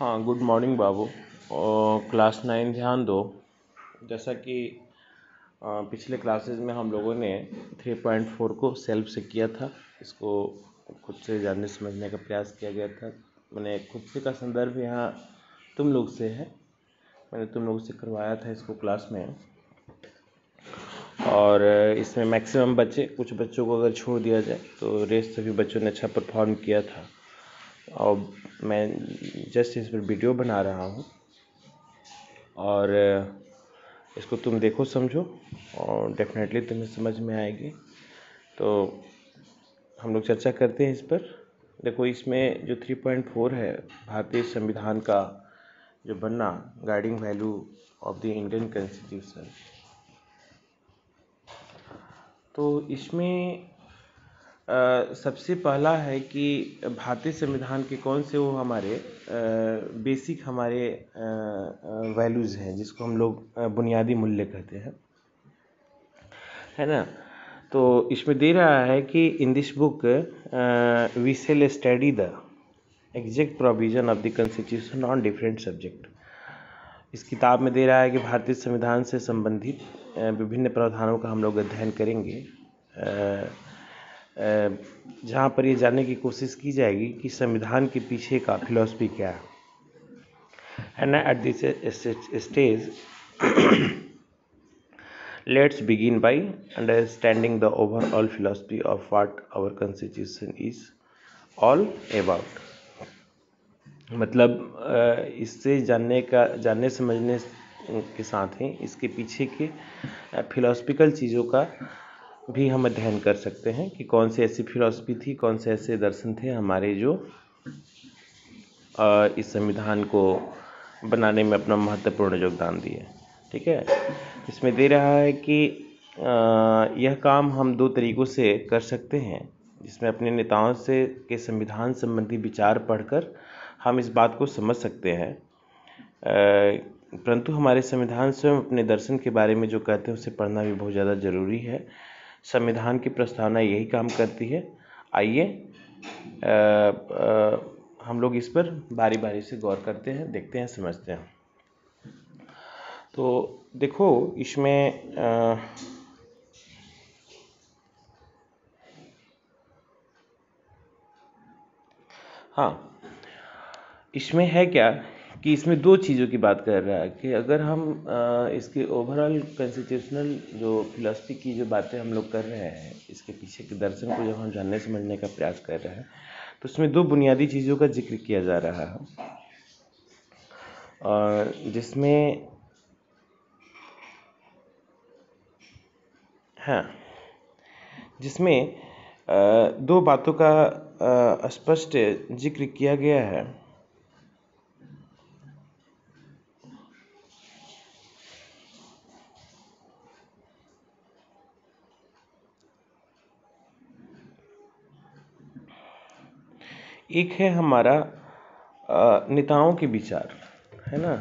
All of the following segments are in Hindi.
हाँ गुड मॉर्निंग बाबू क्लास नाइन ध्यान दो जैसा कि पिछले क्लासेस में हम लोगों ने थ्री पॉइंट फोर को सेल्फ से किया था इसको खुद से जानने समझने का प्रयास किया गया था मैंने खुद से का संदर्भ यहाँ तुम लोग से है मैंने तुम लोग से करवाया था इसको क्लास में और इसमें मैक्सिमम बच्चे कुछ बच्चों को अगर छोड़ दिया जाए तो रेस सभी बच्चों ने अच्छा परफॉर्म किया था और मैं जस्ट इस पर वीडियो बना रहा हूँ और इसको तुम देखो समझो और डेफिनेटली तुम्हें समझ में आएगी तो हम लोग चर्चा करते हैं इस पर देखो इसमें जो थ्री पॉइंट फोर है भारतीय संविधान का जो बनना guiding value of the Indian constitution तो इसमें सबसे पहला है कि भारतीय संविधान के कौन से वो हमारे बेसिक हमारे वैल्यूज़ हैं जिसको हम लोग बुनियादी मूल्य कहते हैं है ना तो इसमें दे रहा है कि in this book we shall study the exact provision of the constitution on different subject इस किताब में दे रहा है कि भारतीय संविधान से संबंधित विभिन्न प्रावधानों का हम लोग अध्ययन करेंगे जहाँ पर ये जानने की कोशिश की जाएगी कि संविधान के पीछे का फिलॉसफी क्या है ना at this stage let's begin by understanding the overall philosophy of what our constitution is all about मतलब इससे जानने का जानने समझने के साथ ही इसके पीछे के फिलोसफिकल चीज़ों का भी हम अध्ययन कर सकते हैं कि कौन सी ऐसी फिलॉसफी थी कौन से ऐसे दर्शन थे हमारे जो इस संविधान को बनाने में अपना महत्वपूर्ण योगदान दिए ठीक है इसमें दे रहा है कि यह काम हम दो तरीक़ों से कर सकते हैं जिसमें अपने नेताओं से के संविधान संबंधी विचार पढ़कर हम इस बात को समझ सकते हैं परंतु हमारे संविधान स्वयं अपने दर्शन के बारे में जो कहते हैं उसे पढ़ना भी बहुत ज़्यादा ज़रूरी है संविधान की प्रस्तावना यही काम करती है आइए हम लोग इस पर बारी बारी से गौर करते हैं देखते हैं समझते हैं तो देखो इसमें हाँ इसमें है क्या कि इसमें दो चीज़ों की बात कर रहा है कि अगर हम इसके ओवरऑल कंस्टिट्यूशनल जो फिलॉसफी की जो बातें हम लोग कर रहे हैं इसके पीछे के दर्शन को जब हम जानने समझने का प्रयास कर रहे हैं तो इसमें दो बुनियादी चीज़ों का जिक्र किया जा रहा है और जिसमें हाँ जिसमें दो बातों का स्पष्ट जिक्र किया गया है एक है हमारा नेताओं के विचार है ना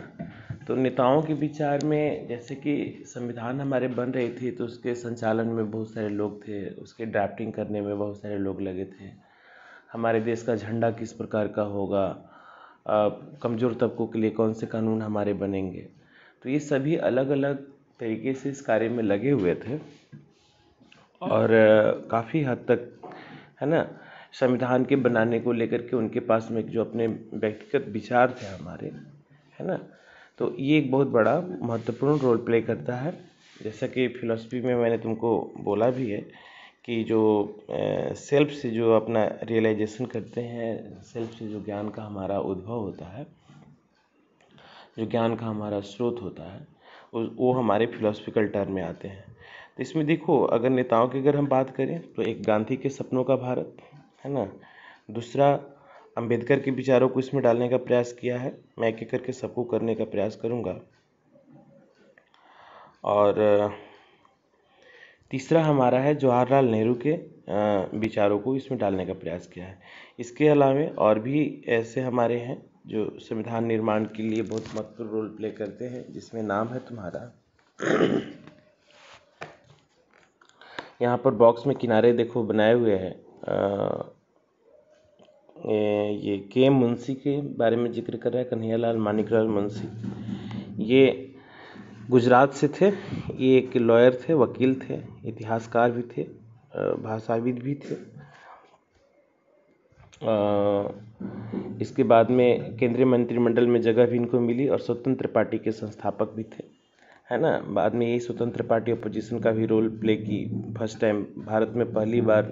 तो नेताओं के विचार में जैसे कि संविधान हमारे बन रही थी तो उसके संचालन में बहुत सारे लोग थे उसके ड्राफ्टिंग करने में बहुत सारे लोग लगे थे हमारे देश का झंडा किस प्रकार का होगा कमज़ोर तबकों के लिए कौन से कानून हमारे बनेंगे तो ये सभी अलग अलग तरीके से इस कार्य में लगे हुए थे और काफ़ी हद तक है ना संविधान के बनाने को लेकर के उनके पास में जो अपने व्यक्तिगत विचार थे हमारे है ना तो ये एक बहुत बड़ा महत्वपूर्ण रोल प्ले करता है जैसा कि फिलोसफी में मैंने तुमको बोला भी है कि जो सेल्फ से जो अपना रियलाइजेशन करते हैं सेल्फ से जो ज्ञान का हमारा उद्भव होता है जो ज्ञान का हमारा स्रोत होता है वो हमारे फिलोसफिकल टर्म में आते हैं तो इसमें देखो अगर नेताओं की अगर हम बात करें तो एक गांधी के सपनों का भारत है ना दूसरा अंबेडकर के विचारों को इसमें डालने का प्रयास किया है मैं एक एक करके सबको करने का प्रयास करूँगा और तीसरा हमारा है जवाहरलाल नेहरू के विचारों को इसमें डालने का प्रयास किया है इसके अलावा और भी ऐसे हमारे हैं जो संविधान निर्माण के लिए बहुत महत्वपूर्ण रोल प्ले करते हैं जिसमें नाम है तुम्हारा यहाँ पर बॉक्स में किनारे देखो बनाए हुए हैं ये के एम मुंशी के बारे में जिक्र कर रहा है कन्हैयालाल मानिकलाल मुंशी ये गुजरात से थे ये एक लॉयर थे वकील थे इतिहासकार भी थे भाषाविद भी थे आ, इसके बाद में केंद्रीय मंत्रिमंडल में जगह भी इनको मिली और स्वतंत्र पार्टी के संस्थापक भी थे है ना बाद में यही स्वतंत्र पार्टी अपोजिशन का भी रोल प्ले की फर्स्ट टाइम भारत में पहली बार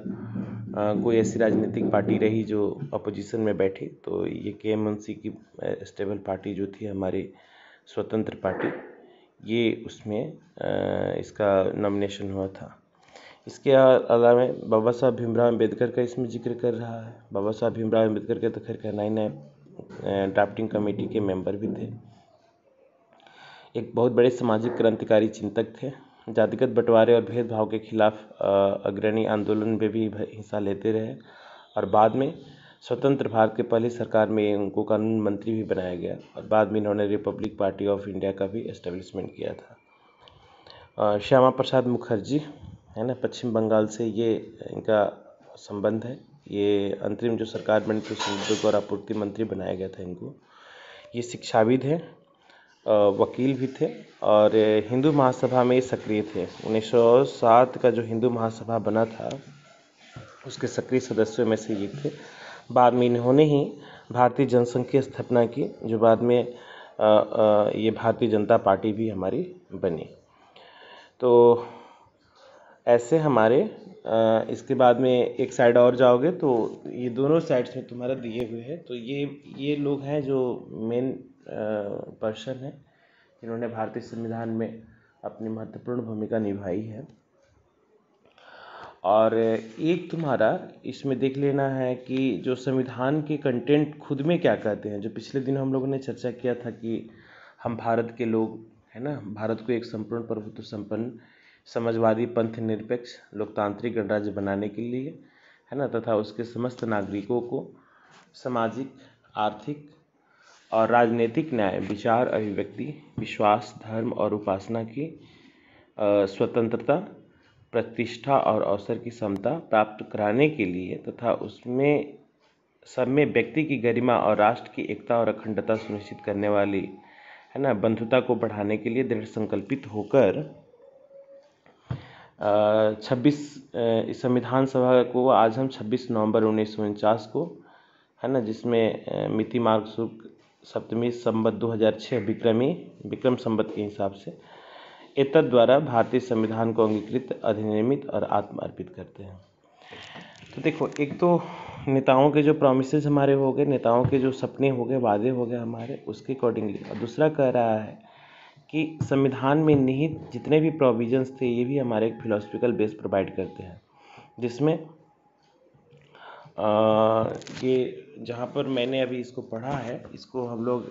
कोई ऐसी राजनीतिक पार्टी रही जो अपोजिशन में बैठी तो ये के एम सी की स्टेबल पार्टी जो थी हमारी स्वतंत्र पार्टी ये उसमें इसका नॉमिनेशन हुआ था इसके अलावा बाबा साहब भीमराव अम्बेडकर का इसमें जिक्र कर रहा है बाबा साहब भीमराव अम्बेडकर के तो खैर कहना ही नए ड्राफ्टिंग कमेटी के मेंबर भी थे एक बहुत बड़े सामाजिक क्रांतिकारी चिंतक थे जातिगत बंटवारे और भेदभाव के खिलाफ अग्रणी आंदोलन में भी हिस्सा लेते रहे और बाद में स्वतंत्र भारत के पहली सरकार में उनको कानून मंत्री भी बनाया गया और बाद में इन्होंने रिपब्लिक पार्टी ऑफ इंडिया का भी इस्टेब्लिशमेंट किया था श्यामा प्रसाद मुखर्जी है ना पश्चिम बंगाल से ये इनका संबंध है ये अंतरिम जो सरकार बनी थी उसमें द्वारा आपूर्ति मंत्री बनाया गया था इनको ये शिक्षाविद हैं वकील भी थे और हिंदू महासभा में सक्रिय थे 1907 का जो हिंदू महासभा बना था उसके सक्रिय सदस्यों में से ये थे बाद में इन्होंने ही भारतीय जनसंघ की स्थापना की जो बाद में ये भारतीय जनता पार्टी भी हमारी बनी तो ऐसे हमारे इसके बाद में एक साइड और जाओगे तो ये दोनों साइड्स में तुम्हारा दिए हुए हैं तो ये ये लोग हैं जो मेन पर्सन है इन्होंने भारतीय संविधान में अपनी महत्वपूर्ण भूमिका निभाई है और एक तुम्हारा इसमें देख लेना है कि जो संविधान के कंटेंट खुद में क्या कहते हैं जो पिछले दिन हम लोगों ने चर्चा किया था कि हम भारत के लोग है ना भारत को एक संपूर्ण प्रभुत्व तो संपन्न समाजवादी पंथ निरपेक्ष लोकतांत्रिक गणराज्य बनाने के लिए है ना तथा उसके समस्त नागरिकों को सामाजिक आर्थिक और राजनीतिक न्याय विचार अभिव्यक्ति विश्वास धर्म और उपासना की स्वतंत्रता प्रतिष्ठा और अवसर की समता प्राप्त कराने के लिए तथा उसमें सब में व्यक्ति की गरिमा और राष्ट्र की एकता और अखंडता सुनिश्चित करने वाली है ना बंधुता को बढ़ाने के लिए दृढ़ संकल्पित होकर छब्बीस संविधान सभा को आज हम 26 नवंबर उन्नीस को है ना जिसमें मिति मार्ग सुख सप्तमी संबत 2006 विक्रमी विक्रम संबत के हिसाब से एतद द्वारा भारतीय संविधान को अंगीकृत अधिनियमित और आत्म अर्पित करते हैं तो देखो एक तो नेताओं के जो प्रोमिसज हमारे हो गए नेताओं के जो सपने हो गए वादे हो गए हमारे उसके अकॉर्डिंगली और दूसरा कह रहा है कि संविधान में निहित जितने भी प्रोविजंस थे ये भी हमारे एक फिलोसफिकल बेस प्रोवाइड करते हैं जिसमें आ, ये जहाँ पर मैंने अभी इसको पढ़ा है इसको हम लोग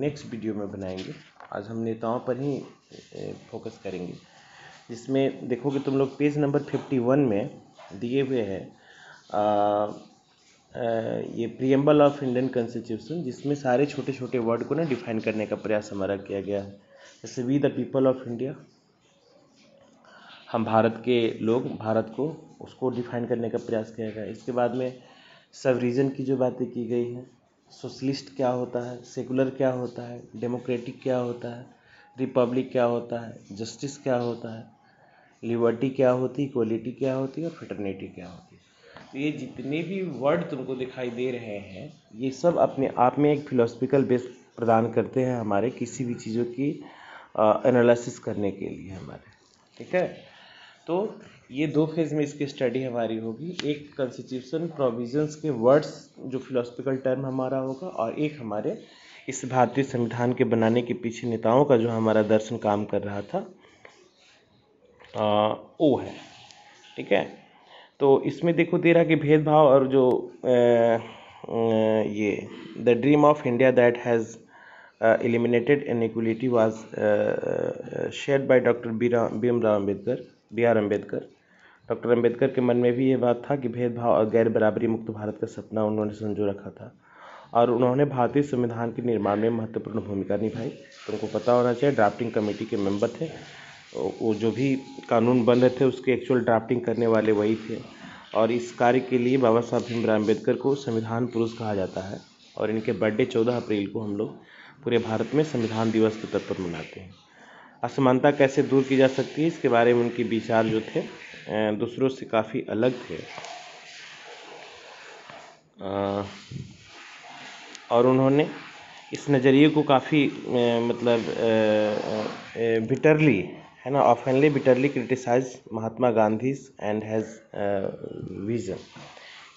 नेक्स्ट वीडियो में बनाएंगे आज हम नेताओं पर ही फोकस करेंगे जिसमें देखोगे तुम लोग पेज नंबर फिफ्टी वन में दिए हुए हैं ये प्रियम्बल ऑफ इंडियन कॉन्स्टिट्यूशन जिसमें सारे छोटे छोटे वर्ड को ना डिफाइन करने का प्रयास हमारा किया गया है जैसे we the people of India हम भारत के लोग भारत को उसको डिफाइन करने का प्रयास किया गया इसके बाद में सब रीजन की जो बातें की गई हैं सोशलिस्ट क्या होता है सेकुलर क्या होता है डेमोक्रेटिक क्या होता है रिपब्लिक क्या होता है जस्टिस क्या होता है लिबर्टी क्या होती इक्वलिटी क्या होती है और फ्रेटर्निटी क्या होती है तो ये जितने भी वर्ड तुमको दिखाई दे रहे हैं ये सब अपने आप में एक फिलोसफिकल बेस प्रदान करते हैं हमारे किसी भी चीज़ों की एनालिसिस करने के लिए हमारे ठीक है तो ये दो फेज में इसकी स्टडी हमारी होगी एक कॉन्स्टिट्यूशन प्रोविजंस के वर्ड्स जो फिलोसफिकल टर्म हमारा होगा और एक हमारे इस भारतीय संविधान के बनाने के पीछे नेताओं का जो हमारा दर्शन काम कर रहा था आ, ओ है ठीक है तो इसमें देखो तेरा कि भेदभाव और जो ए, ये the dream of India that has eliminated equality was share by doctor B Ram B M Rao Ambedkar B R Ambedkar doctor Ambedkar के मन में भी ये बात था कि भेदभाव और गैर बराबरी मुक्त भारत का सपना उन्होंने संजो रखा था और उन्होंने भारतीय संविधान के निर्माण में महत्वपूर्ण भूमिका निभाई तुमको पता होना चाहिए ड्राफ्टिंग कमेटी के मेंबर थे वो जो भी कानून बन रहे थे उसके एक्चुअल ड्राफ्टिंग करने वाले वही थे और इस कार्य के लिए बाबा साहब भीमराव अम्बेडकर को संविधान पुरुष कहा जाता है और इनके बर्थडे चौदह अप्रैल को हम लोग पूरे भारत में संविधान दिवस के तौर पर मनाते हैं असमानता कैसे दूर की जा सकती है इसके बारे में उनके विचार जो थे दूसरों से काफ़ी अलग थे और उन्होंने इस नज़रिए को काफ़ी मतलब बिटरली है ना openly bitterly criticise Mahatma Gandhi and his vision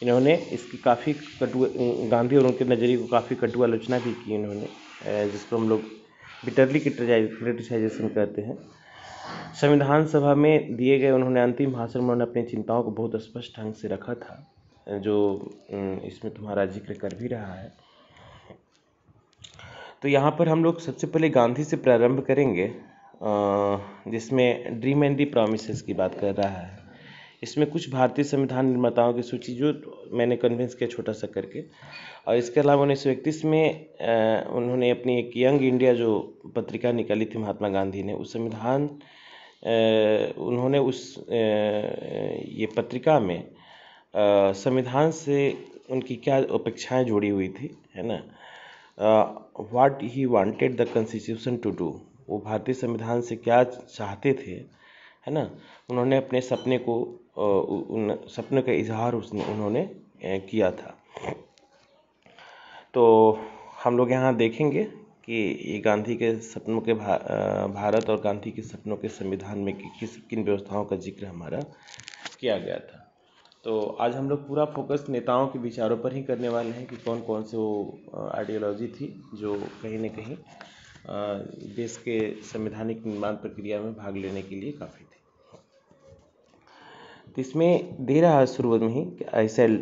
इन्होंने इसकी काफ़ी कटु गांधी और उनके नज़रिए को काफ़ी कटु आलोचना भी की इन्होंने जिसको हम लोग बिटरली क्रिटिसाइजेशन करते हैं संविधान सभा में दिए गए उन्होंने अंतिम भाषण में उन्होंने अपनी चिंताओं को बहुत स्पष्ट ढंग से रखा था जो इसमें तुम्हारा जिक्र कर भी रहा है तो यहाँ पर हम लोग सबसे पहले गांधी से प्रारंभ करेंगे जिसमें ड्रीम एंड दी प्रोमिस की बात कर रहा है इसमें कुछ भारतीय संविधान निर्माताओं की सूची जो मैंने कन्विंस किया छोटा सा करके और इसके अलावा उन्नीस सौ इकतीस में उन्होंने अपनी एक यंग इंडिया जो पत्रिका निकाली थी महात्मा गांधी ने उस संविधान उन्होंने उस ये पत्रिका में संविधान से उनकी क्या अपेक्षाएं जुड़ी हुई थी है ना what he wanted the constitution to do वो भारतीय संविधान से क्या चाहते थे है ना उन्होंने अपने सपने को उन सपने का इज़हार उसने उन्होंने किया था तो हम लोग यहाँ देखेंगे कि ये गांधी के सपनों के भा, भारत और गांधी के सपनों के संविधान में कि, किस किन व्यवस्थाओं का जिक्र हमारा किया गया था तो आज हम लोग पूरा फोकस नेताओं के विचारों पर ही करने वाले हैं कि कौन कौन से वो आइडियोलॉजी थी जो कहीं ना कहीं देश के संवैधानिक निर्माण प्रक्रिया में भाग लेने के लिए काफ़ी तो इसमें दे रहा है शुरुआत में ही कि I shall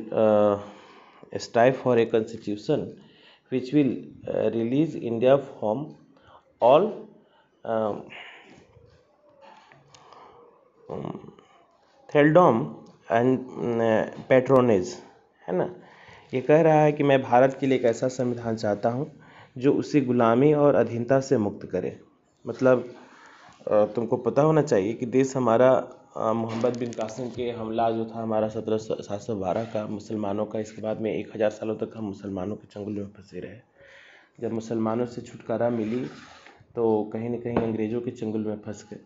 strive for a constitution which will release India from all thraldom and patronage है ना ये कह रहा है कि मैं भारत के लिए एक ऐसा संविधान चाहता हूँ जो उसे गुलामी और अधीनता से मुक्त करे मतलब uh, तुमको पता होना चाहिए कि देश हमारा मोहम्मद बिन कासिम के हमला जो था हमारा सत्रह सौ सात सौ बारह का मुसलमानों का इसके बाद में एक हज़ार सालों तक हम मुसलमानों के चंगुल में फंसे रहे जब मुसलमानों से छुटकारा मिली तो कहीं ना कहीं अंग्रेज़ों के चंगुल में फंस गए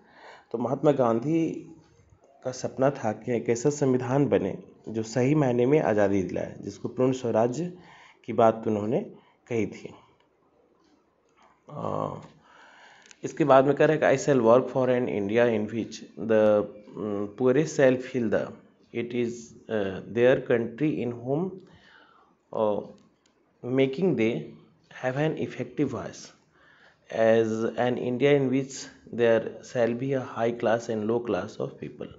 तो महात्मा गांधी का सपना था कि एक ऐसा संविधान बने जो सही मायने में आज़ादी दिलाए जिसको पूर्ण स्वराज्य की बात उन्होंने कही थी इसके बाद में हैं I shall work for an India in which the poorest shall feel the it is their country in whom making they have an effective voice as an India in which there shall be a high class and low class of people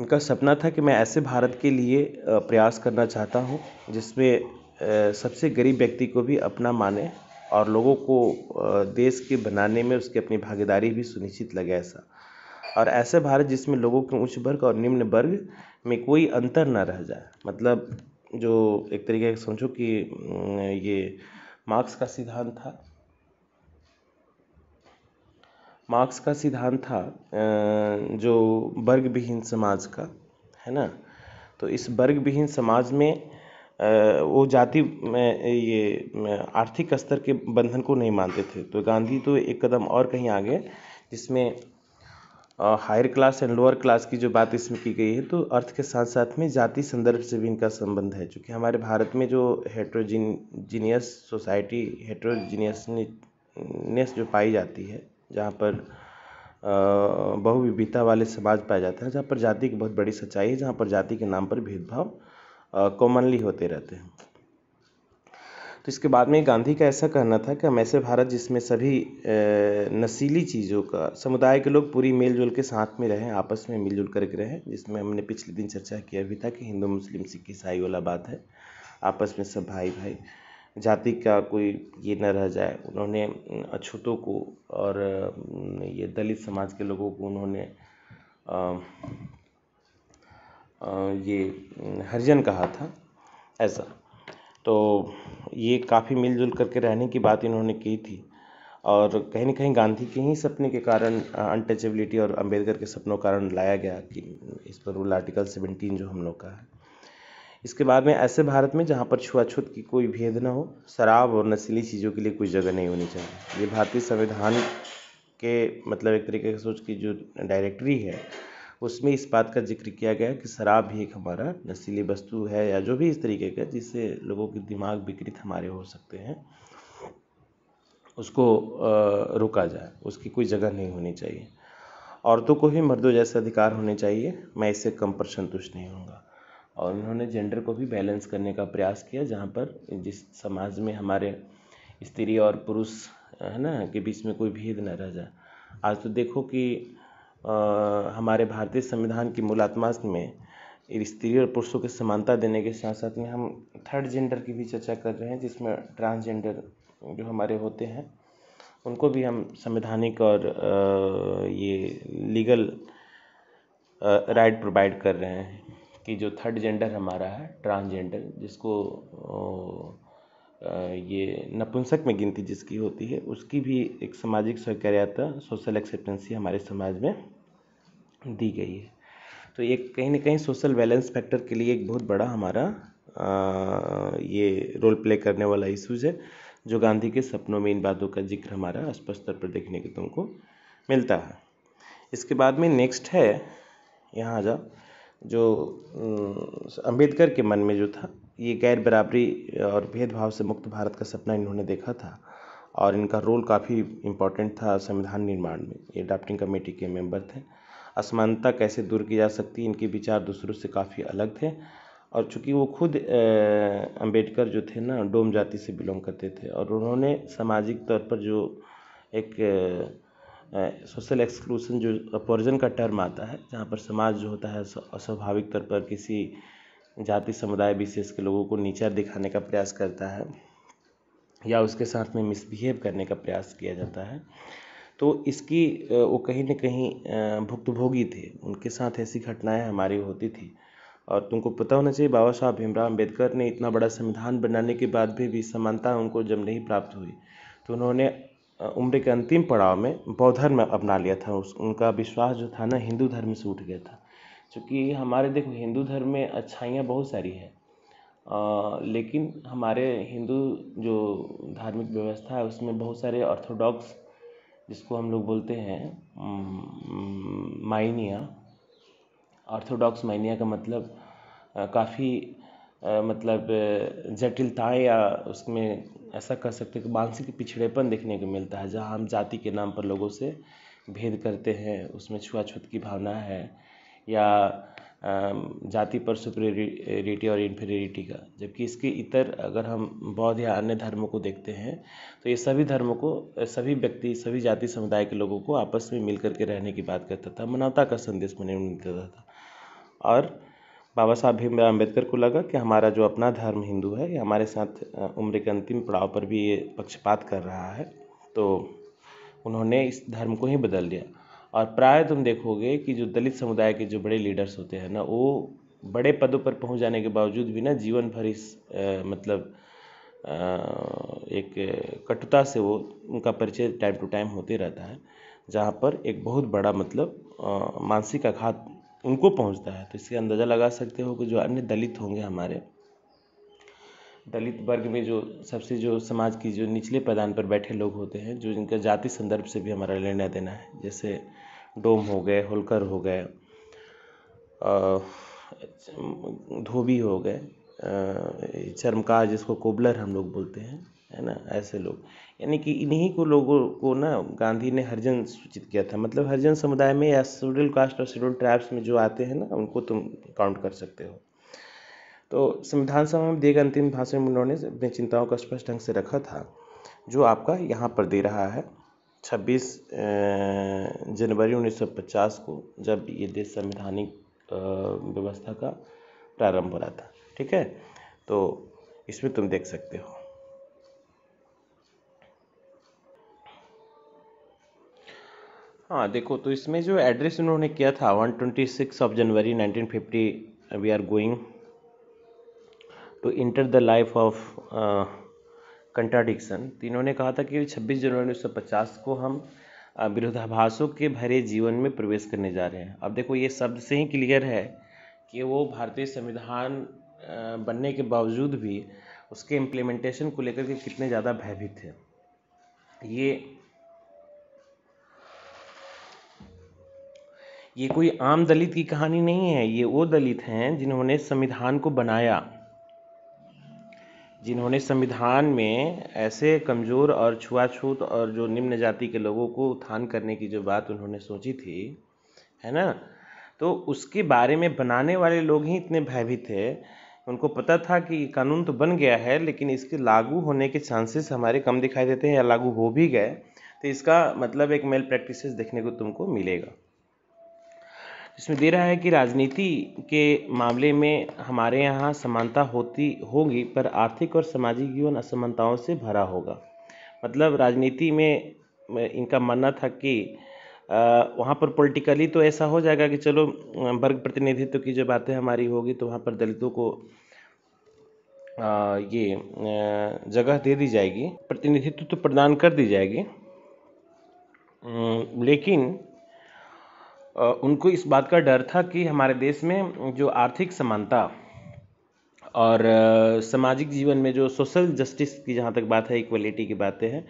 इनका सपना था कि मैं ऐसे भारत के लिए uh, प्रयास करना चाहता हूँ जिसमें uh, सबसे गरीब व्यक्ति को भी अपना माने और लोगों को देश के बनाने में उसकी अपनी भागीदारी भी सुनिश्चित लगे ऐसा और ऐसे भारत जिसमें लोगों के उच्च वर्ग और निम्न वर्ग में कोई अंतर ना रह जाए मतलब जो एक तरीके का समझो कि ये मार्क्स का सिद्धांत था मार्क्स का सिद्धांत था जो वर्ग विहीन समाज का है ना तो इस वर्ग विहीन समाज में वो जाति में ये आर्थिक स्तर के बंधन को नहीं मानते थे तो गांधी तो एक कदम और कहीं आगे जिसमें higher class and lower class की जो बात इसमें की गई है तो अर्थ के साथ साथ में जाति संदर्भ से भी इनका संबंध है चूँकि हमारे भारत में जो हेट्रोजीनियस सोसाइटी हेट्रोजीनियसनेस जो पाई जाती है जहाँ पर बहुविविधता वाले समाज पाए जाते हैं जहाँ पर जाति की बहुत बड़ी सच्चाई है जहाँ पर जाति के नाम पर भेदभाव कॉमनली होते रहते हैं तो इसके बाद में गांधी का ऐसा कहना था कि हम ऐसे भारत जिसमें सभी नशीली चीज़ों का समुदाय के लोग पूरी मिलजुल के साथ में रहें आपस में मिलजुल करके रहें जिसमें हमने पिछले दिन चर्चा किया भी था कि हिंदू मुस्लिम सिख ईसाई वाला बात है आपस में सब भाई भाई जाति का कोई ये न रह जाए उन्होंने अछूतों को और ये दलित समाज के लोगों को उन्होंने ये हरिजन कहा था ऐसा तो ये काफ़ी मिलजुल करके रहने की बात इन्होंने की थी और कहीं ना कहीं गांधी के ही सपने के कारण अनटचेबिलिटी और अंबेडकर के सपनों के कारण लाया गया कि इस पर रूल आर्टिकल सेवनटीन जो हम लोग का है इसके बाद में ऐसे भारत में जहाँ पर छुआछूत की कोई भेद ना हो शराब और नशीली चीज़ों के लिए कोई जगह नहीं होनी चाहिए ये भारतीय संविधान के मतलब एक तरीके से सोच की जो डायरेक्टरी है उसमें इस बात का जिक्र किया गया कि शराब भी एक हमारा नशीली वस्तु है या जो भी इस तरीके का जिससे लोगों के दिमाग विकृत हमारे हो सकते हैं उसको रोका जाए उसकी कोई जगह नहीं होनी चाहिए औरतों को भी मर्दों जैसे अधिकार होने चाहिए मैं इससे कम पर संतुष्ट नहीं होऊंगा और उन्होंने जेंडर को भी बैलेंस करने का प्रयास किया जहाँ पर जिस समाज में हमारे स्त्री और पुरुष है ना के बीच में कोई भेद न रह जाए आज तो देखो कि हमारे भारतीय संविधान की मूलात्मा में स्त्री और पुरुषों की समानता देने के साथ साथ में हम थर्ड जेंडर की भी चर्चा कर रहे हैं जिसमें ट्रांसजेंडर जो हमारे होते हैं उनको भी हम संवैधानिक और ये लीगल राइट प्रोवाइड कर रहे हैं कि जो थर्ड जेंडर हमारा है ट्रांसजेंडर जिसको ये नपुंसक में गिनती जिसकी होती है उसकी भी एक सामाजिक स्वीकार्यता सोशल एक्सेप्टेंसी हमारे समाज में दी गई है तो ये कहीं ना कहीं सोशल बैलेंस फैक्टर के लिए एक बहुत बड़ा हमारा आ, ये रोल प्ले करने वाला इशूज़ है जो गांधी के सपनों में इन बातों का जिक्र हमारा स्पष्ट तौर पर देखने के तुमको मिलता है इसके बाद में नेक्स्ट है यहाँ आ जाओ जो अम्बेडकर के मन में जो था ये ग़ैर बराबरी और भेदभाव से मुक्त भारत का सपना इन्होंने देखा था और इनका रोल काफ़ी इम्पोर्टेंट था संविधान निर्माण में ये ड्राफ्टिंग कमेटी के मेंबर थे असमानता कैसे दूर की जा सकती इनके विचार दूसरों से काफ़ी अलग थे और चूंकि वो खुद अंबेडकर जो थे ना डोम जाति से बिलोंग करते थे और उन्होंने सामाजिक तौर पर जो एक सोशल एक्सक्लूसन जो अपॉर्जन का टर्म आता है जहाँ पर समाज जो होता है अस्वाभाविक तौर पर किसी जाति समुदाय विशेष के लोगों को नीचा दिखाने का प्रयास करता है या उसके साथ में मिसबिहेव करने का प्रयास किया जाता है तो इसकी वो कहीं ना कहीं भुक्तभोगी थे उनके साथ ऐसी घटनाएं हमारी होती थी और तुमको पता होना चाहिए बाबा साहब भीमराव अम्बेडकर ने इतना बड़ा संविधान बनाने के बाद भी भी समानता उनको जब नहीं प्राप्त हुई तो उन्होंने उम्र के अंतिम पड़ाव में बौद्ध धर्म अपना लिया था उस उनका विश्वास जो था ना हिंदू धर्म से उठ गया था चूँकि हमारे देखो हिंदू धर्म में अच्छाइयाँ बहुत सारी हैं लेकिन हमारे हिंदू जो धार्मिक व्यवस्था है उसमें बहुत सारे ऑर्थोडॉक्स जिसको हम लोग बोलते हैं माइनिया ऑर्थोडॉक्स माइनिया का मतलब काफ़ी मतलब जटिलताएं या उसमें ऐसा कह सकते हैं कि मानसिक पिछड़ेपन देखने को मिलता है जहां हम जाति के नाम पर लोगों से भेद करते हैं उसमें छुआछूत की भावना है या जाति पर सुपीरियरिटी और इन्फेरियरिटी का जबकि इसके इतर अगर हम बौद्ध या अन्य धर्मों को देखते हैं तो ये सभी धर्मों को सभी व्यक्ति सभी जाति समुदाय के लोगों को आपस में मिल के रहने की बात करता था मानवता का संदेश मैंने उन्हें देता था और बाबा साहब भीमराव अम्बेडकर को लगा कि हमारा जो अपना धर्म हिंदू है ये हमारे साथ उम्र के अंतिम पड़ाव पर भी ये पक्षपात कर रहा है तो उन्होंने इस धर्म को ही बदल दिया और प्राय तुम देखोगे कि जो दलित समुदाय के जो बड़े लीडर्स होते हैं ना वो बड़े पदों पर पहुंच जाने के बावजूद भी ना जीवन भर इस मतलब आ, एक कटुता से वो उनका परिचय टाइम टू टाइम होते रहता है जहाँ पर एक बहुत बड़ा मतलब मानसिक आघात उनको पहुंचता है तो इसके अंदाज़ा लगा सकते हो कि जो अन्य दलित होंगे हमारे दलित वर्ग में जो सबसे जो समाज की जो निचले पैदान पर बैठे लोग होते हैं जो इनका जाति संदर्भ से भी हमारा लेना देना है जैसे डोम हो गए होलकर हो गए धोबी हो गए चर्मकार जिसको कोबलर हम लोग बोलते हैं है ना ऐसे लोग यानी कि इन्हीं को लोगों को ना गांधी ने हरिजन सूचित किया था मतलब हरिजन समुदाय में या शेड्यूल कास्ट और शेड्यूल ट्राइब्स में जो आते हैं ना उनको तुम काउंट कर सकते हो तो संविधान सभा में दिए गए अंतिम भाषण में उन्होंने अपनी चिंताओं का स्पष्ट ढंग से रखा था जो आपका यहाँ पर दे रहा है छब्बीस जनवरी उन्नीस सौ पचास को जब ये देश संवैधानिक व्यवस्था का प्रारंभ हो रहा था ठीक है तो इसमें तुम देख सकते हो हाँ देखो तो इसमें जो एड्रेस उन्होंने किया था on twenty six of January nineteen fifty we are going to enter the life of contradiction तो इन्होंने कहा था कि 26 जनवरी उन्नीस को हम विरोधाभासों के भरे जीवन में प्रवेश करने जा रहे हैं अब देखो ये शब्द से ही क्लियर है कि वो भारतीय संविधान बनने के बावजूद भी उसके इम्प्लीमेंटेशन को लेकर के कितने ज़्यादा भयभीत थे ये ये कोई आम दलित की कहानी नहीं है ये वो दलित हैं जिन्होंने संविधान को बनाया जिन्होंने संविधान में ऐसे कमज़ोर और छुआछूत और जो निम्न जाति के लोगों को उत्थान करने की जो बात उन्होंने सोची थी है ना तो उसके बारे में बनाने वाले लोग ही इतने भयभीत थे उनको पता था कि कानून तो बन गया है लेकिन इसके लागू होने के चांसेस हमारे कम दिखाई देते हैं या लागू हो भी गए तो इसका मतलब एक मेल प्रैक्टिस देखने को तुमको मिलेगा इसमें दे रहा है कि राजनीति के मामले में हमारे यहाँ समानता होती होगी पर आर्थिक और सामाजिक जीवन असमानताओं से भरा होगा मतलब राजनीति में इनका मानना था कि वहाँ पर पॉलिटिकली तो ऐसा हो जाएगा कि चलो वर्ग प्रतिनिधित्व की जो बातें हमारी होगी तो वहाँ पर दलितों को ये जगह दे दी जाएगी प्रतिनिधित्व तो प्रदान कर दी जाएगी लेकिन उनको इस बात का डर था कि हमारे देश में जो आर्थिक समानता और सामाजिक जीवन में जो सोशल जस्टिस की जहाँ तक बात है इक्वलिटी की बातें हैं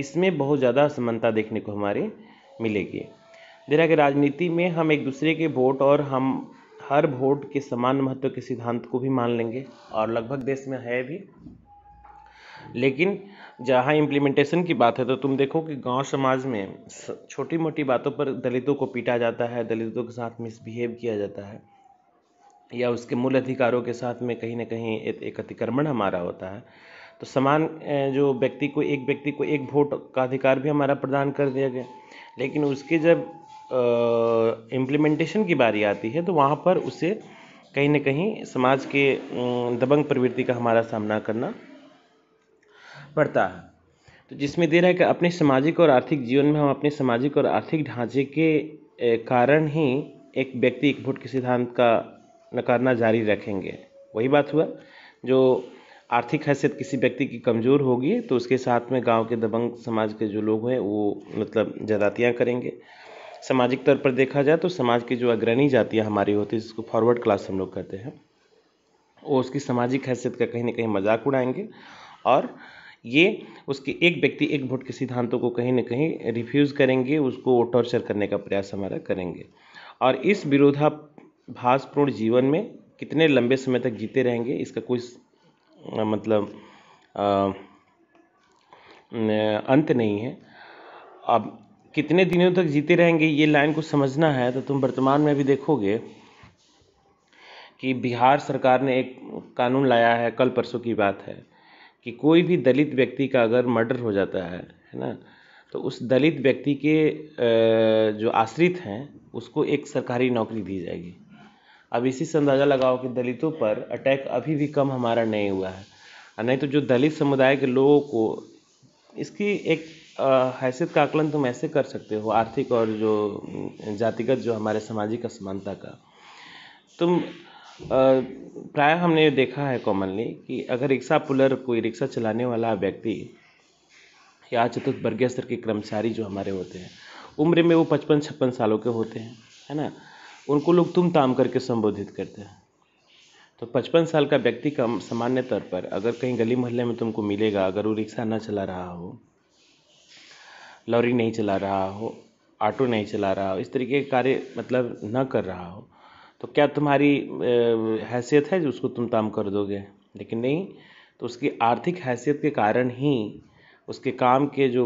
इसमें बहुत ज़्यादा समानता देखने को हमारे मिलेगी जरा कि राजनीति में हम एक दूसरे के वोट और हम हर वोट के समान महत्व के सिद्धांत को भी मान लेंगे और लगभग देश में है भी लेकिन जहाँ इम्प्लीमेंटेशन की बात है तो तुम देखो कि गांव समाज में छोटी मोटी बातों पर दलितों को पीटा जाता है दलितों के साथ मिसबिहेव किया जाता है या उसके मूल अधिकारों के साथ में कहीं ना कहीं एक अतिक्रमण हमारा होता है तो समान जो व्यक्ति को एक व्यक्ति को एक वोट का अधिकार भी हमारा प्रदान कर दिया गया लेकिन उसके जब इम्प्लीमेंटेशन की बारी आती है तो वहाँ पर उसे कहीं ना कहीं समाज के दबंग प्रवृत्ति का हमारा सामना करना पड़ता है तो जिसमें दे रहा है कि अपने सामाजिक और आर्थिक जीवन में हम अपने सामाजिक और आर्थिक ढांचे के कारण ही एक व्यक्ति एक भुट के सिद्धांत का नकारना जारी रखेंगे वही बात हुआ जो आर्थिक हैसियत किसी व्यक्ति की कमज़ोर होगी तो उसके साथ में गांव के दबंग समाज के जो लोग हैं वो मतलब जदातियाँ करेंगे सामाजिक तौर पर देखा जाए तो समाज की जो अग्रणी जातियाँ हमारी होती है जिसको फॉरवर्ड क्लास हम लोग कहते हैं वो उसकी सामाजिक हैसियत का कहीं ना कहीं मजाक उड़ाएंगे और ये उसके एक व्यक्ति एक वोट के सिद्धांतों को कहीं ना कहीं रिफ्यूज़ करेंगे उसको वो टॉर्चर करने का प्रयास हमारा करेंगे और इस विरोधाभासपूर्ण जीवन में कितने लंबे समय तक जीते रहेंगे इसका कोई मतलब आ, अंत नहीं है अब कितने दिनों तक जीते रहेंगे ये लाइन को समझना है तो तुम वर्तमान में भी देखोगे कि बिहार सरकार ने एक कानून लाया है कल परसों की बात है कि कोई भी दलित व्यक्ति का अगर मर्डर हो जाता है है ना तो उस दलित व्यक्ति के जो आश्रित हैं उसको एक सरकारी नौकरी दी जाएगी अब इसी से अंदाज़ा लगाओ कि दलितों पर अटैक अभी भी कम हमारा नहीं हुआ है नहीं तो जो दलित समुदाय के लोगों को इसकी एक हैसियत का आकलन तुम ऐसे कर सकते हो आर्थिक और जो जातिगत जो हमारे सामाजिक असमानता का तुम प्राय हमने ये देखा है कॉमनली कि अगर रिक्शा पुलर कोई रिक्शा चलाने वाला व्यक्ति या चतुर्थ वर्गीय स्तर के कर्मचारी जो हमारे होते हैं उम्र में वो पचपन छप्पन सालों के होते हैं है ना उनको लोग तुम ताम करके संबोधित करते हैं तो पचपन साल का व्यक्ति का सामान्य तौर पर अगर कहीं गली मोहल्ले में तुमको मिलेगा अगर वो रिक्शा ना चला रहा हो लॉरी नहीं चला रहा हो ऑटो नहीं चला रहा हो इस तरीके के कार्य मतलब ना कर रहा हो तो क्या तुम्हारी हैसियत है जो उसको तुम काम कर दोगे लेकिन नहीं तो उसकी आर्थिक हैसियत के कारण ही उसके काम के जो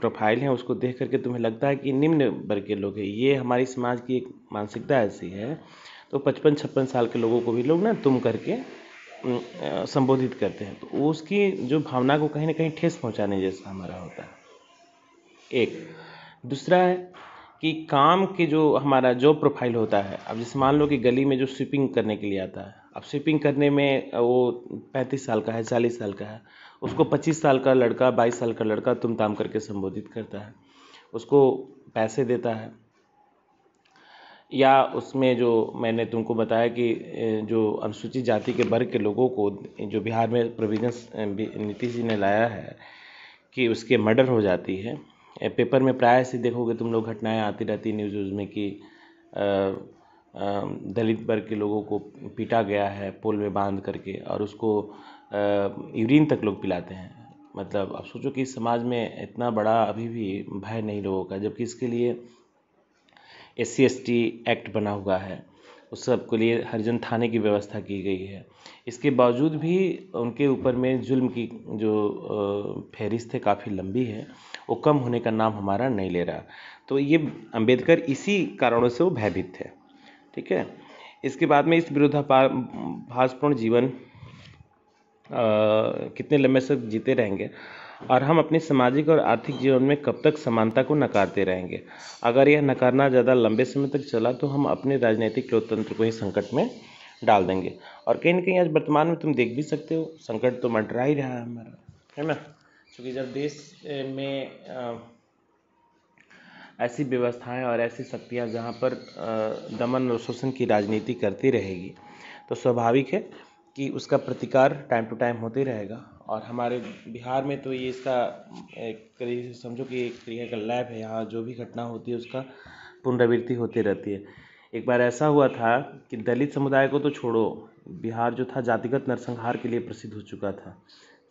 प्रोफाइल हैं उसको देख करके तुम्हें लगता है कि निम्न वर्ग के लोग हैं ये हमारी समाज की एक मानसिकता ऐसी है तो पचपन छप्पन साल के लोगों को भी लोग ना तुम करके संबोधित करते हैं तो उसकी जो भावना को कहीं ना कहीं ठेस पहुंचाने जैसा हमारा होता है एक दूसरा है कि काम के जो हमारा जॉब प्रोफाइल होता है अब जैसे मान लो कि गली में जो स्वीपिंग करने के लिए आता है अब स्वीपिंग करने में वो पैंतीस साल का है चालीस साल का है उसको पच्चीस साल का लड़का बाईस साल का लड़का तुम ताम करके संबोधित करता है उसको पैसे देता है या उसमें जो मैंने तुमको बताया कि जो अनुसूचित जाति के वर्ग के लोगों को जो बिहार में प्रोविजन नीतीश जी ने लाया है कि उसके मर्डर हो जाती है पेपर में प्राय से देखोगे तुम लोग घटनाएं आती रहती न्यूज़ व्यूज़ में कि दलित वर्ग के लोगों को पीटा गया है पोल में बांध करके और उसको यूरिन तक लोग पिलाते हैं मतलब आप सोचो कि समाज में इतना बड़ा अभी भी भय नहीं लोगों का जबकि इसके लिए S C S T act बना हुआ है उस सब के लिए हरिजन थाने की व्यवस्था की गई है इसके बावजूद भी उनके ऊपर में जुल्म की जो फहरिस्त है काफ़ी लंबी है वो कम होने का नाम हमारा नहीं ले रहा तो ये अंबेडकर इसी कारणों से वो भयभीत थे ठीक है इसके बाद में इस विरोधाभासपूर्ण जीवन आ, कितने लंबे से जीते रहेंगे और हम अपने सामाजिक और आर्थिक जीवन में कब तक समानता को नकारते रहेंगे अगर यह नकारना ज़्यादा लंबे समय तक चला तो हम अपने राजनीतिक लोकतंत्र को ही संकट में डाल देंगे और कहीं ना कहीं आज वर्तमान में तुम देख भी सकते हो संकट तो मंडरा ही रहा है हमारा है ना क्योंकि जब देश में ऐसी व्यवस्थाएं और ऐसी शक्तियां जहां पर दमन और शोषण की राजनीति करती रहेगी तो स्वाभाविक है कि उसका प्रतिकार टाइम टू टाइम होते रहेगा और हमारे बिहार में तो ये इसका एक तरीके से समझो कि एक तरीके का लैब है यहाँ जो भी घटना होती है उसका पुनरावृत्ति होती रहती है एक बार ऐसा हुआ था कि दलित समुदाय को तो छोड़ो बिहार जो था जातिगत नरसंहार के लिए प्रसिद्ध हो चुका था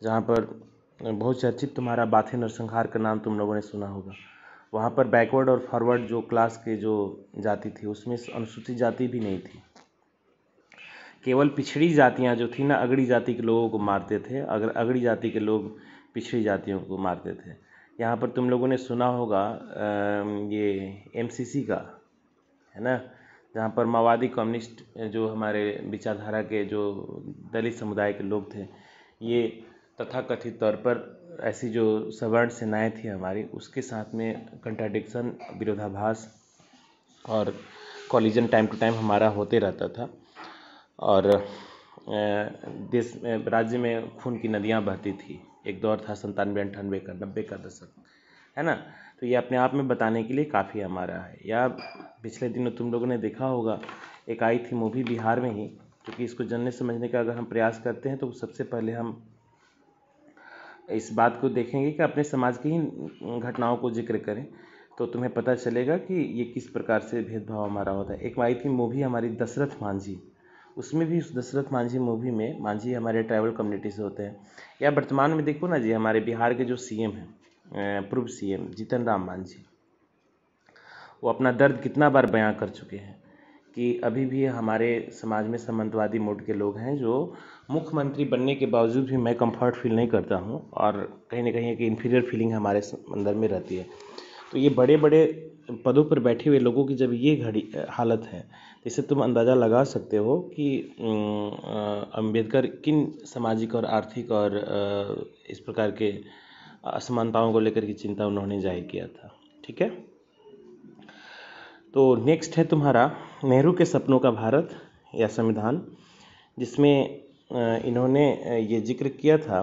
जहाँ पर बहुत चर्चित तुम्हारा बाथे नरसंहार का नाम तुम लोगों ने सुना होगा वहाँ पर बैकवर्ड और फॉरवर्ड जो क्लास के जो जाति थी उसमें अनुसूचित जाति भी नहीं थी केवल पिछड़ी जातियाँ जो थी ना अगड़ी जाति के लोगों को मारते थे अगर अगड़ी जाति के लोग पिछड़ी जातियों को मारते थे यहाँ पर तुम लोगों ने सुना होगा ये एम सी सी का है ना जहाँ पर माओवादी कम्युनिस्ट जो हमारे विचारधारा के जो दलित समुदाय के लोग थे ये तथाकथित तौर पर ऐसी जो सवर्ण सेनाएँ थी हमारी उसके साथ में कंट्राडिक्शन विरोधाभास और कॉलिजन टाइम टू टाइम हमारा होते रहता था और देश में राज्य में खून की नदियाँ बहती थी एक दौर था संतानवे अंठानवे का नब्बे का दशक है ना तो ये अपने आप में बताने के लिए काफ़ी हमारा है या पिछले दिनों तुम लोगों ने देखा होगा एक आई थी मूवी बिहार में ही क्योंकि इसको जनने समझने का अगर हम प्रयास करते हैं तो सबसे पहले हम इस बात को देखेंगे कि अपने समाज की ही घटनाओं को जिक्र करें तो तुम्हें पता चलेगा कि ये किस प्रकार से भेदभाव हमारा होता है एक आई थी मूवी हमारी दशरथ मांझी उसमें भी उस दशरथ मांझी मूवी में मांझी हमारे ट्राइबल कम्युनिटी से होते हैं या वर्तमान में देखो ना जी हमारे बिहार के जो सीएम हैं पूर्व सीएम जीतन राम मांझी वो अपना दर्द कितना बार बयां कर चुके हैं कि अभी भी हमारे समाज में सामंतवादी मोड के लोग हैं जो मुख्यमंत्री बनने के बावजूद भी मैं कंफर्ट फील नहीं करता हूँ और कहीं ना कहीं एक इन्फीरियर फीलिंग हमारे अंदर में रहती है तो ये बड़े बड़े पदों पर बैठे हुए लोगों की जब ये घड़ी हालत है तो तुम अंदाज़ा लगा सकते हो कि अम्बेडकर किन सामाजिक और आर्थिक और इस प्रकार के असमानताओं को लेकर की चिंता उन्होंने जाहिर किया था ठीक है तो नेक्स्ट है तुम्हारा नेहरू के सपनों का भारत या संविधान जिसमें इन्होंने ये जिक्र किया था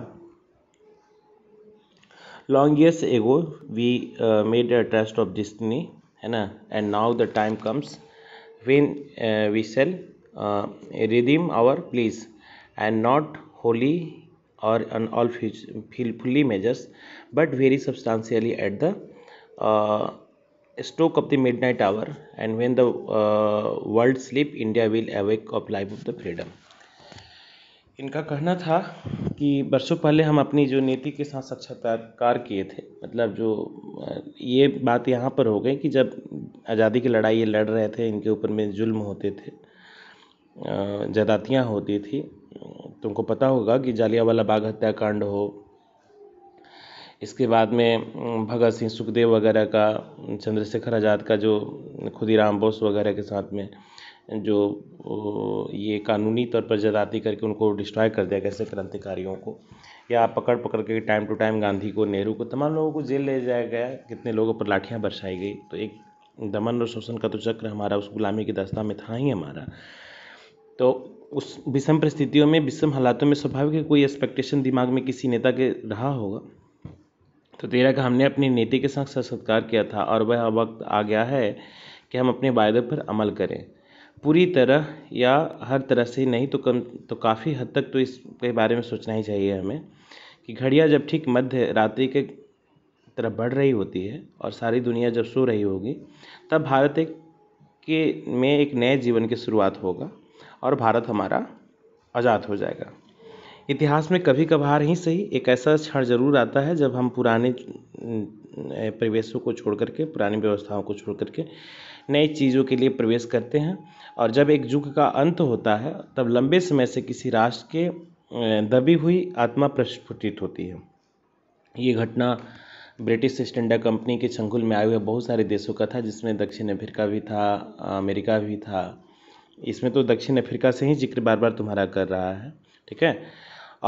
long years ago we uh, made a trust of destiny and, and now the time comes when uh, we shall uh, redeem our place, and not wholly or on all fully measures but very substantially at the uh, stroke of the midnight hour and when the uh, world sleep india will awake of life of the freedom इनका कहना था कि बरसों पहले हम अपनी जो नीति के साथ साक्षात्कार किए थे मतलब जो ये बात यहाँ पर हो गई कि जब आज़ादी की लड़ाई ये लड़ रहे थे इनके ऊपर में जुल्म होते थे जदातियाँ होती थी तुमको पता होगा कि जालियावाला बाग हत्याकांड हो इसके बाद में भगत सिंह सुखदेव वगैरह का चंद्रशेखर आज़ाद का जो खुदीराम बोस वगैरह के साथ में जो ये कानूनी तौर पर जदाती करके उनको डिस्ट्रॉय कर दिया कैसे क्रांतिकारियों को या पकड़ पकड़ के टाइम टू टाइम गांधी को नेहरू को तमाम लोगों को जेल ले जाया गया कितने लोगों पर लाठियाँ बरसाई गई तो एक दमन और शोषण का तो चक्र हमारा उस गुलामी की दस्ता में था ही हमारा तो उस विषम परिस्थितियों में विषम हालातों में स्वाभाविक है कोई एक्सपेक्टेशन दिमाग में किसी नेता के रहा होगा तो तेरा का हमने अपनी नीति के साथ सत्कार किया था और वह वक्त आ गया है कि हम अपने वायदे पर अमल करें पूरी तरह या हर तरह से नहीं तो कम तो काफ़ी हद तक तो इसके बारे में सोचना ही चाहिए हमें कि घड़ियाँ जब ठीक मध्य रात्रि के तरफ बढ़ रही होती है और सारी दुनिया जब सो रही होगी तब भारत एक के में एक नए जीवन की शुरुआत होगा और भारत हमारा आज़ाद हो जाएगा इतिहास में कभी कभार ही सही एक ऐसा क्षण जरूर आता है जब हम पुराने परिवेशों को छोड़ करके पुरानी व्यवस्थाओं को छोड़ करके नई चीज़ों के लिए प्रवेश करते हैं और जब एक युग का अंत होता है तब लंबे समय से किसी राष्ट्र के दबी हुई आत्मा प्रस्फुटित होती है ये घटना ब्रिटिश ईस्ट इंडिया कंपनी के संकुल में आए हुए बहुत सारे देशों का था जिसमें दक्षिण अफ्रीका भी था अमेरिका भी था इसमें तो दक्षिण अफ्रीका से ही जिक्र बार बार तुम्हारा कर रहा है ठीक है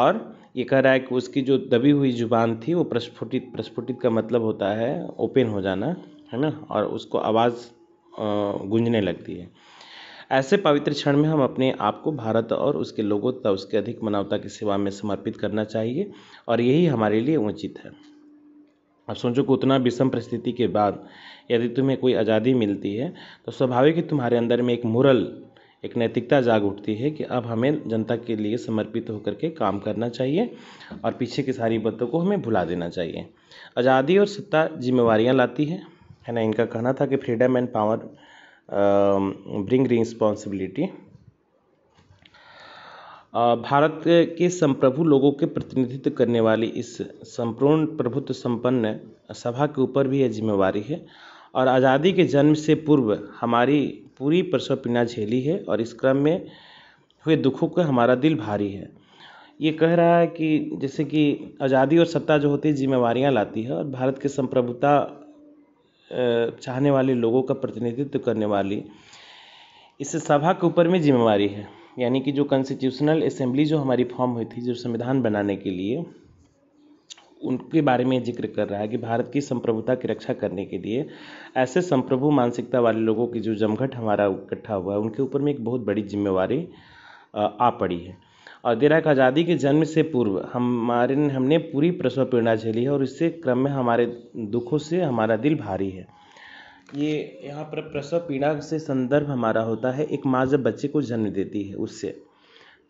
और ये कह रहा है कि उसकी जो दबी हुई जुबान थी वो प्रस्फुटित प्रस्फुटित का मतलब होता है ओपन हो जाना है ना और उसको आवाज़ गूंजने लगती है ऐसे पवित्र क्षण में हम अपने आप को भारत और उसके लोगों तथा उसके अधिक मानवता की सेवा में समर्पित करना चाहिए और यही हमारे लिए उचित है अब सोचो कि उतना विषम परिस्थिति के बाद यदि तुम्हें कोई आज़ादी मिलती है तो स्वाभाविक ही तुम्हारे अंदर में एक मुरल एक नैतिकता जाग उठती है कि अब हमें जनता के लिए समर्पित होकर के काम करना चाहिए और पीछे की सारी बातों को हमें भुला देना चाहिए आज़ादी और सत्ता जिम्मेवारियाँ लाती है है ना इनका कहना था कि freedom and power bring responsibility Bharat के संप्रभु लोगों के प्रतिनिधित्व करने वाली इस संपूर्ण प्रभुत्व संपन्न सभा के ऊपर भी यह जिम्मेवारी है और आज़ादी के जन्म से पूर्व हमारी पूरी परसों पीना झेली है और इस क्रम में हुए दुखों का हमारा दिल भारी है ये कह रहा है कि जैसे कि आज़ादी और सत्ता जो होती है जिम्मेवारियाँ लाती है और भारत के संप्रभुता चाहने वाले लोगों का प्रतिनिधित्व करने वाली इस सभा के ऊपर में जिम्मेवारी है यानी कि जो कॉन्स्टिट्यूशनल असेंबली जो हमारी फॉर्म हुई थी जो संविधान बनाने के लिए उनके बारे में जिक्र कर रहा है कि भारत की संप्रभुता की रक्षा करने के लिए ऐसे संप्रभु मानसिकता वाले लोगों की जो जमघट हमारा इकट्ठा हुआ है उनके ऊपर में एक बहुत बड़ी जिम्मेवारी आ पड़ी है और अलदिरा आज़ादी के जन्म से पूर्व हमारे हमने पूरी प्रसव पीड़ा झेली है और इससे क्रम में हमारे दुखों से हमारा दिल भारी है ये यहाँ पर प्रसव पीड़ा से संदर्भ हमारा होता है एक माँ जब बच्चे को जन्म देती है उससे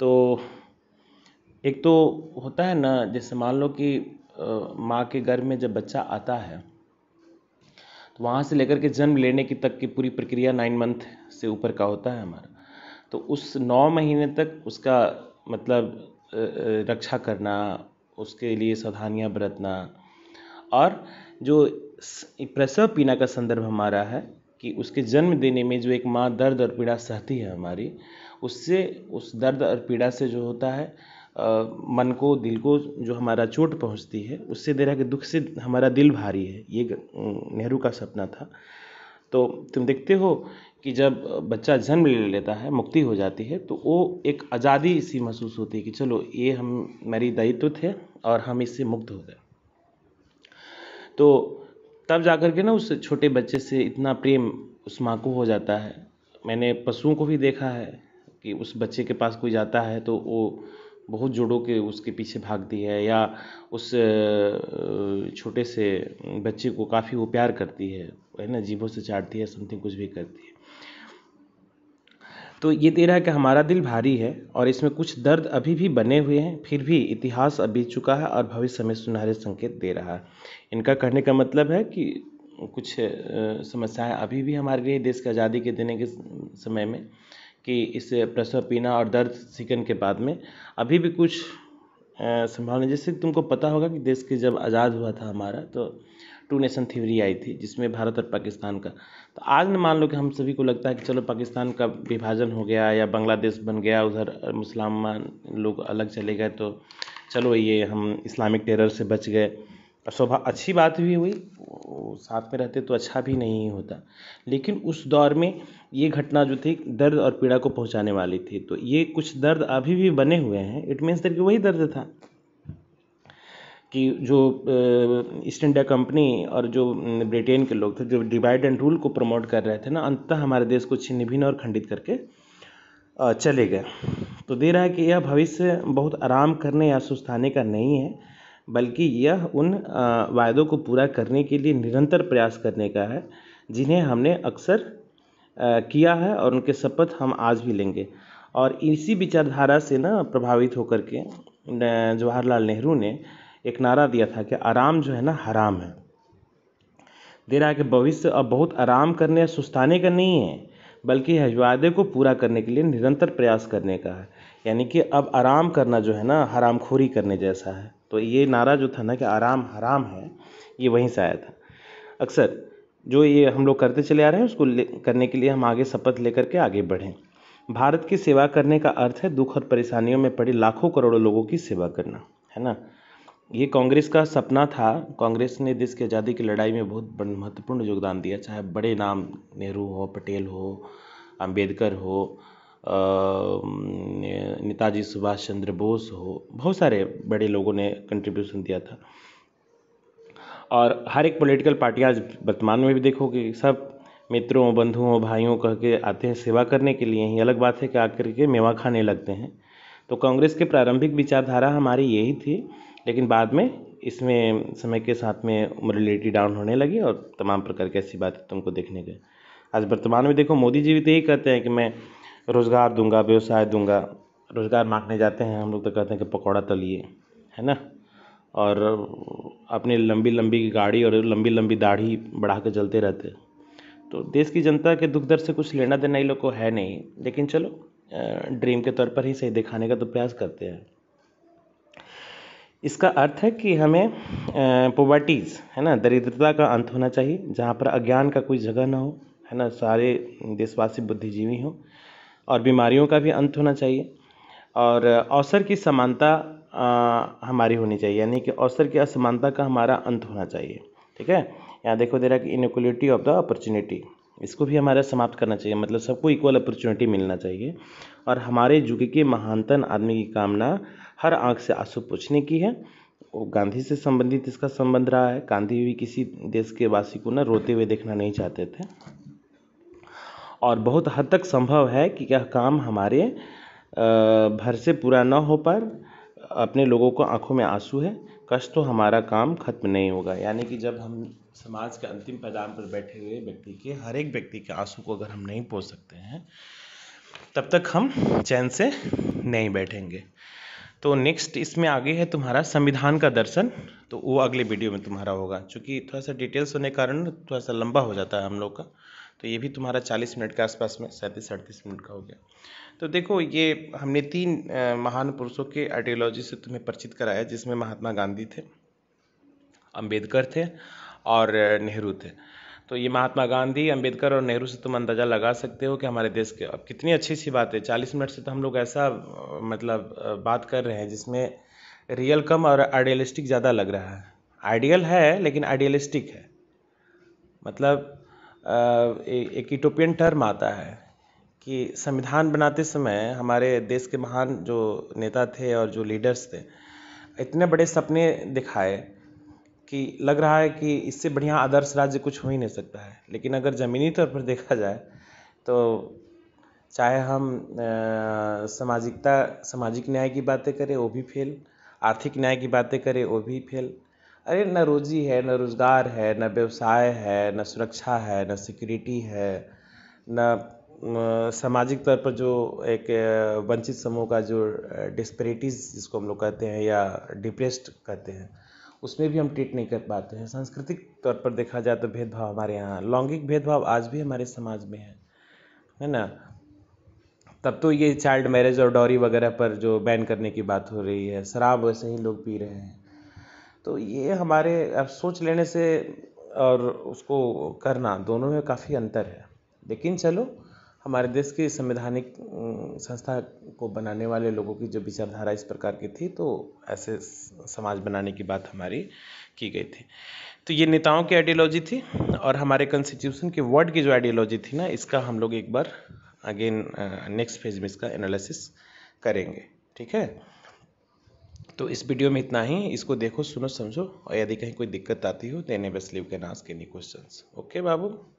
तो एक तो होता है ना जैसे मान लो कि माँ के घर में जब बच्चा आता है तो वहाँ से लेकर के जन्म लेने की तक की पूरी प्रक्रिया नाइन मंथ से ऊपर का होता है हमारा तो उस नौ महीने तक उसका मतलब रक्षा करना उसके लिए सावधानियाँ बरतना और जो प्रसव पीना का संदर्भ हमारा है कि उसके जन्म देने में जो एक माँ दर्द और पीड़ा सहती है हमारी उससे उस दर्द और पीड़ा से जो होता है मन को दिल को जो हमारा चोट पहुँचती है उससे दे रहा कि दुख से हमारा दिल भारी है ये नेहरू का सपना था तो तुम देखते हो कि जब बच्चा जन्म ले लेता है मुक्ति हो जाती है तो वो एक आज़ादी सी महसूस होती है कि चलो ये हम मेरी दायित्व थे और हम इससे मुक्त हो गए तो तब जाकर के ना उस छोटे बच्चे से इतना प्रेम उस माँ को हो जाता है मैंने पशुओं को भी देखा है कि उस बच्चे के पास कोई जाता है तो वो बहुत जोड़ों के उसके पीछे भागती है या उस छोटे से बच्चे को काफ़ी वो प्यार करती है है ना जीभों से चाटती है समथिंग कुछ भी करती है तो ये दे रहा है कि हमारा दिल भारी है और इसमें कुछ दर्द अभी भी बने हुए हैं फिर भी इतिहास अब बीत चुका है और भविष्य में सुनहरे संकेत दे रहा है इनका कहने का मतलब है कि कुछ समस्याएं अभी भी हमारे लिए देश की आज़ादी के देने के समय में कि इस प्रसव पीना और दर्द सिकन के बाद में अभी भी कुछ संभावना जैसे तुमको पता होगा कि देश के जब आज़ाद हुआ था हमारा तो टू नेशन थ्योरी आई थी जिसमें भारत और पाकिस्तान का तो आज ना मान लो कि हम सभी को लगता है कि चलो पाकिस्तान का विभाजन हो गया या बांग्लादेश बन गया उधर मुसलमान लोग अलग चले गए तो चलो ये हम इस्लामिक टेरर से बच गए और शोभा अच्छी बात भी हुई साथ में रहते तो अच्छा भी नहीं होता लेकिन उस दौर में ये घटना जो थी दर्द और पीड़ा को पहुंचाने वाली थी तो ये कुछ दर्द अभी भी बने हुए हैं इट मीन्स दर कि वही दर्द था कि जो ईस्ट इंडिया कंपनी और जो ब्रिटेन के लोग थे जो डिवाइड एंड रूल को प्रमोट कर रहे थे ना अंततः हमारे देश को छिन्न भिन्न और खंडित करके चले गए तो दे रहा है कि यह भविष्य बहुत आराम करने या सुस्ताने का नहीं है बल्कि यह उन वायदों को पूरा करने के लिए निरंतर प्रयास करने का है जिन्हें हमने अक्सर किया है और उनके शपथ हम आज भी लेंगे और इसी विचारधारा से ना प्रभावित होकर के जवाहरलाल नेहरू ने एक नारा दिया था कि आराम जो है ना हराम है दे रहा है कि भविष्य अब बहुत आराम करने या सुस्ताने का नहीं है बल्कि हजवादे वादे को पूरा करने के लिए निरंतर प्रयास करने का है यानी कि अब आराम करना जो है ना हरामखोरी करने जैसा है तो ये नारा जो था ना कि आराम हराम है ये वहीं से आया था अक्सर जो ये हम लोग करते चले आ रहे हैं उसको करने के लिए हम आगे शपथ लेकर के आगे बढ़ें भारत की सेवा करने का अर्थ है दुख और परेशानियों में पड़े लाखों करोड़ों लोगों की सेवा करना है ना ये कांग्रेस का सपना था कांग्रेस ने देश की आज़ादी की लड़ाई में बहुत महत्वपूर्ण योगदान दिया चाहे बड़े नाम नेहरू हो पटेल हो अंबेडकर हो नेताजी सुभाष चंद्र बोस हो बहुत सारे बड़े लोगों ने कंट्रीब्यूशन दिया था और हर एक पॉलिटिकल पार्टी आज वर्तमान में भी देखोगे सब मित्रों बंधुओं भाइयों कह के आते हैं सेवा करने के लिए ही अलग बात है कि आकर के मेवा खाने लगते हैं तो कांग्रेस के प्रारंभिक विचारधारा हमारी यही थी लेकिन बाद में इसमें समय के साथ में मोरलिटी डाउन होने लगी और तमाम प्रकार की ऐसी बातें तुमको देखने गए आज वर्तमान में देखो मोदी जी भी तो यही कहते हैं कि मैं रोज़गार दूंगा व्यवसाय दूंगा रोज़गार मांगने जाते हैं हम लोग तो कहते हैं कि पकौड़ा तलिए है ना और अपनी लंबी लंबी गाड़ी और लंबी लंबी दाढ़ी बढ़ा के चलते रहते तो देश की जनता के दुख दर्द से कुछ लेना देना ये लोग को है नहीं लेकिन चलो ड्रीम के तौर पर ही सही दिखाने का तो प्रयास करते हैं इसका अर्थ है कि हमें पोवर्टीज़ है ना दरिद्रता का अंत होना चाहिए जहाँ पर अज्ञान का कोई जगह ना हो है ना सारे देशवासी बुद्धिजीवी हों और बीमारियों का भी अंत होना चाहिए और अवसर की समानता हमारी होनी चाहिए यानी कि अवसर की असमानता का हमारा अंत होना चाहिए ठीक है यहाँ देखो दे रहा कि इनिक्वलिटी ऑफ द अपॉर्चुनिटी इसको भी हमारा समाप्त करना चाहिए मतलब सबको इक्वल अपॉर्चुनिटी मिलना चाहिए और हमारे युग के महानतन आदमी की कामना हर आँख से आंसू पूछने की है गांधी से संबंधित इसका संबंध रहा है गांधी भी किसी देश के वासी को ना रोते हुए देखना नहीं चाहते थे और बहुत हद तक संभव है कि यह काम हमारे भर से पूरा ना हो पर अपने लोगों को आंखों में आंसू है कष्ट तो हमारा काम खत्म नहीं होगा यानी कि जब हम समाज के अंतिम पैदान पर बैठे हुए व्यक्ति के हर एक व्यक्ति के आंसू को अगर हम नहीं पोच सकते हैं तब तक हम चैन से नहीं बैठेंगे तो नेक्स्ट इसमें आगे है तुम्हारा संविधान का दर्शन तो वो अगले वीडियो में तुम्हारा होगा चूँकि थोड़ा सा डिटेल्स होने के कारण थोड़ा सा लंबा हो जाता है हम लोग का तो ये भी तुम्हारा 40 मिनट के आसपास में सैंतीस अड़तीस मिनट का हो गया तो देखो ये हमने तीन महान पुरुषों के आइडियोलॉजी से तुम्हें परिचित कराया जिसमें महात्मा गांधी थे अम्बेडकर थे और नेहरू थे तो ये महात्मा गांधी अंबेडकर और नेहरू से तुम अंदाज़ा लगा सकते हो कि हमारे देश के अब कितनी अच्छी सी बात है चालीस मिनट से तो हम लोग ऐसा मतलब बात कर रहे हैं जिसमें रियल कम और आइडियलिस्टिक ज़्यादा लग रहा है आइडियल है लेकिन आइडियलिस्टिक है मतलब एक यूटोपियन टर्म आता है कि संविधान बनाते समय हमारे देश के महान जो नेता थे और जो लीडर्स थे इतने बड़े सपने दिखाए कि लग रहा है कि इससे बढ़िया आदर्श राज्य कुछ हो ही नहीं सकता है लेकिन अगर ज़मीनी तौर पर देखा जाए तो चाहे हम सामाजिकता सामाजिक न्याय की बातें करें वो भी फेल आर्थिक न्याय की बातें करें वो भी फेल अरे न रोजी है न रोज़गार है न व्यवसाय है न सुरक्षा है न सिक्योरिटी है न सामाजिक तौर पर जो एक वंचित समूह का जो डिस्पेरिटीज़ जिसको हम लोग कहते हैं या डिप्रेस्ड कहते हैं उसमें भी हम ट्रीट नहीं कर पाते हैं सांस्कृतिक तौर पर देखा जाए तो भेदभाव हमारे यहाँ लौंगिक भेदभाव आज भी हमारे समाज में है है ना तब तो ये चाइल्ड मैरिज और डॉरी वगैरह पर जो बैन करने की बात हो रही है शराब वैसे ही लोग पी रहे हैं तो ये हमारे अब सोच लेने से और उसको करना दोनों में काफ़ी अंतर है लेकिन चलो हमारे देश की संवैधानिक संस्था को बनाने वाले लोगों की जो विचारधारा इस प्रकार की थी तो ऐसे समाज बनाने की बात हमारी की गई थी तो ये नेताओं की आइडियोलॉजी थी और हमारे कॉन्स्टिट्यूशन के वर्ड की जो आइडियोलॉजी थी ना इसका हम लोग एक बार अगेन नेक्स्ट फेज में इसका एनालिसिस करेंगे ठीक है तो इस वीडियो में इतना ही इसको देखो सुनो समझो और यदि कहीं कोई दिक्कत आती हो तो as leave can ask any question okay Babu